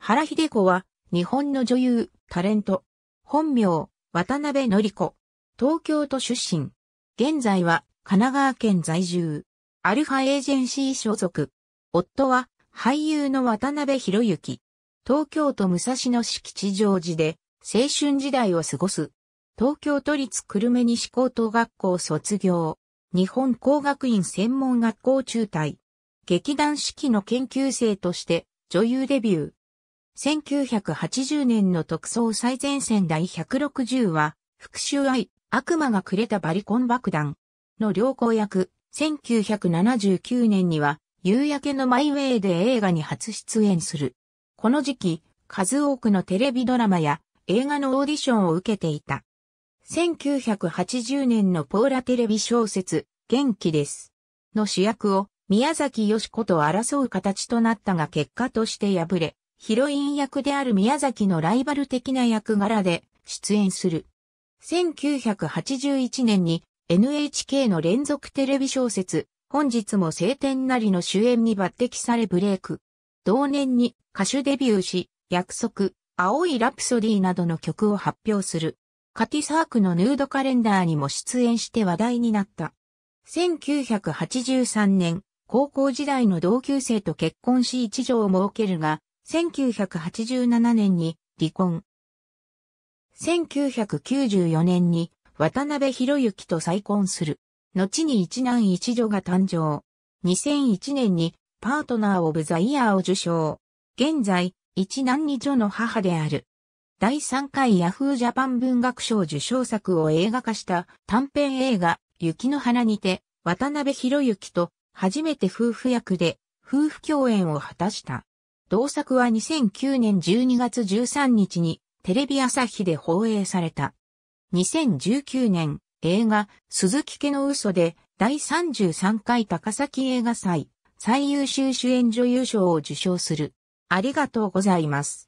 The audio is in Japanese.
原秀子は、日本の女優、タレント、本名、渡辺則子、東京都出身。現在は、神奈川県在住。アルファエージェンシー所属。夫は、俳優の渡辺博之。東京都武蔵野市吉祥寺で、青春時代を過ごす。東京都立久留米西高等学校卒業。日本工学院専門学校中退。劇団四季の研究生として、女優デビュー。1980年の特捜最前線第160は、復讐愛、悪魔がくれたバリコン爆弾の良好役、1979年には、夕焼けのマイウェイで映画に初出演する。この時期、数多くのテレビドラマや映画のオーディションを受けていた。1980年のポーラテレビ小説、元気です。の主役を宮崎よしこと争う形となったが結果として敗れ、ヒロイン役である宮崎のライバル的な役柄で出演する。1981年に NHK の連続テレビ小説、本日も晴天なりの主演に抜擢されブレイク。同年に歌手デビューし、約束、青いラプソディなどの曲を発表する。カティサークのヌードカレンダーにも出演して話題になった。1983年、高校時代の同級生と結婚し一条を設けるが、1987年に離婚。1994年に渡辺博之と再婚する。後に一男一女が誕生。2001年にパートナーオブザイヤーを受賞。現在、一男二女の母である。第3回ヤフージャパン文学賞受賞作を映画化した短編映画、雪の花にて、渡辺博之と初めて夫婦役で夫婦共演を果たした。同作は2009年12月13日にテレビ朝日で放映された。2019年映画鈴木家の嘘で第33回高崎映画祭最優秀主演女優賞を受賞する。ありがとうございます。